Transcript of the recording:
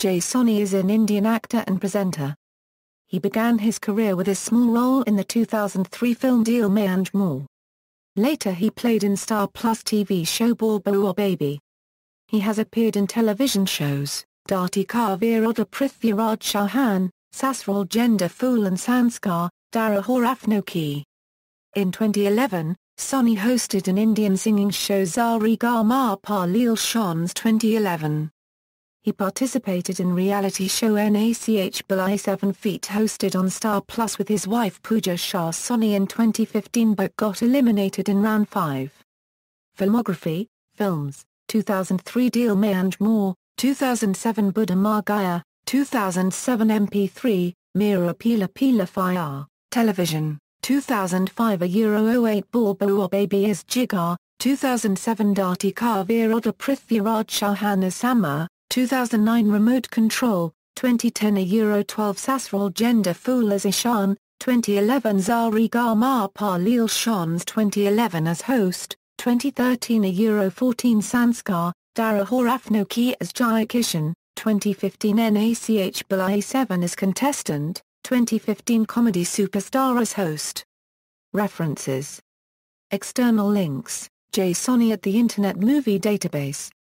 Jay Soni is an Indian actor and presenter. He began his career with a small role in the 2003 film Deal May and More. Later he played in Star Plus TV show Balbo or Baby. He has appeared in television shows, Darti Karviroda Prithviraj Chauhan, Sasral Gender Fool and Sanskar, Dara Horafnoki. In 2011, Sonny hosted an Indian singing show Zari Garma Par Leel Shan's 2011. He participated in reality show NACH Balai 7 Feet hosted on Star Plus with his wife Pooja Shah Soni in 2015 but got eliminated in round 5. Filmography, Films, 2003 Deal and More, 2007 Buddha Margaya, 2007 MP3, Mira Pila Pila Fire, Television, 2005 A Euro 08 Bulbo Baby Is Jigar, 2007 Dati Kavir Oda Prithviraj Shahana Sama, 2009 Remote Control, 2010 A Euro 12 Sasrol Gender as Ishan, 2011 Zari Mar Parlil Shans 2011 as host, 2013 A Euro 14 Sanskar, Dara Horafnoki as Jaya Kishan, 2015 NACH Balai 7 as contestant, 2015 Comedy Superstar as host. References External links, JSONI at the Internet Movie Database